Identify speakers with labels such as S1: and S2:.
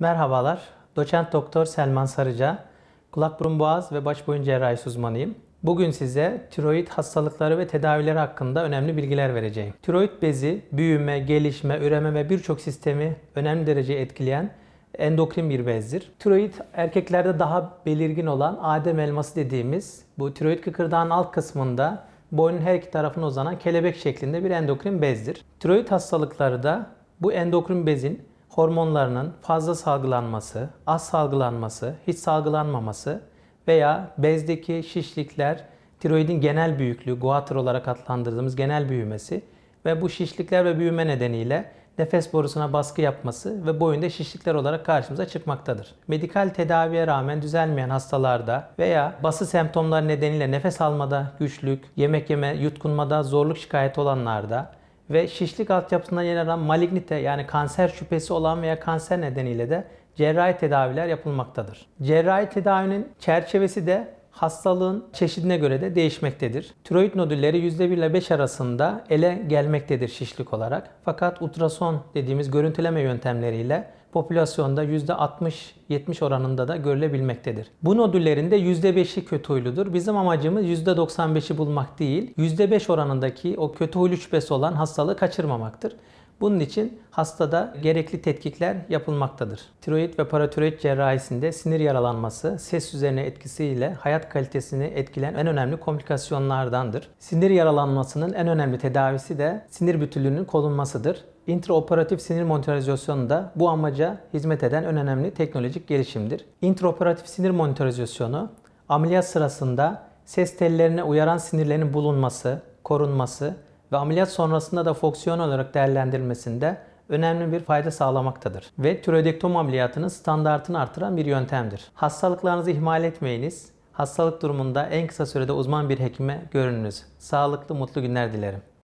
S1: Merhabalar, doçent doktor Selman Sarıca, kulak burun boğaz ve baş boyun cerrahisi uzmanıyım. Bugün size tiroid hastalıkları ve tedavileri hakkında önemli bilgiler vereceğim. Tiroid bezi, büyüme, gelişme, üreme ve birçok sistemi önemli derece etkileyen endokrin bir bezdir. Tiroid erkeklerde daha belirgin olan Adem elması dediğimiz bu tiroid kıkırdağın alt kısmında boynun her iki tarafına uzanan kelebek şeklinde bir endokrin bezdir. Tiroid hastalıkları da bu endokrin bezin hormonlarının fazla salgılanması, az salgılanması, hiç salgılanmaması veya bezdeki şişlikler, tiroidin genel büyüklüğü, guatr olarak adlandırdığımız genel büyümesi ve bu şişlikler ve büyüme nedeniyle nefes borusuna baskı yapması ve boyunda şişlikler olarak karşımıza çıkmaktadır. Medikal tedaviye rağmen düzelmeyen hastalarda veya bası semptomlar nedeniyle nefes almada güçlük, yemek yeme, yutkunmada zorluk şikayeti olanlarda ve şişlik yer alan malignite yani kanser şüphesi olan veya kanser nedeniyle de cerrahi tedaviler yapılmaktadır. Cerrahi tedavinin çerçevesi de Hastalığın çeşidine göre de değişmektedir. Tiroid nodülleri %1 ile 5 arasında ele gelmektedir şişlik olarak. Fakat ultrason dediğimiz görüntüleme yöntemleriyle popülasyonda %60-70 oranında da görülebilmektedir. Bu nodüllerin de %5'i kötü huyludur. Bizim amacımız %95'i bulmak değil, %5 oranındaki o kötü huylu şüphesi olan hastalığı kaçırmamaktır. Bunun için hastada gerekli tetkikler yapılmaktadır. Tiroid ve paratiroid cerrahisinde sinir yaralanması ses üzerine etkisiyle hayat kalitesini etkilen en önemli komplikasyonlardandır. Sinir yaralanmasının en önemli tedavisi de sinir bütünlüğünün korunmasıdır. İntraoperatif sinir monitorizasyonu da bu amaca hizmet eden en önemli teknolojik gelişimdir. İntraoperatif sinir monitorizasyonu ameliyat sırasında ses tellerine uyaran sinirlerin bulunması, korunması, ve ameliyat sonrasında da fonksiyon olarak değerlendirilmesinde önemli bir fayda sağlamaktadır ve tiroidektomi ameliyatının standartını artıran bir yöntemdir. Hastalıklarınızı ihmal etmeyiniz. Hastalık durumunda en kısa sürede uzman bir hekime görününüz. Sağlıklı, mutlu günler dilerim.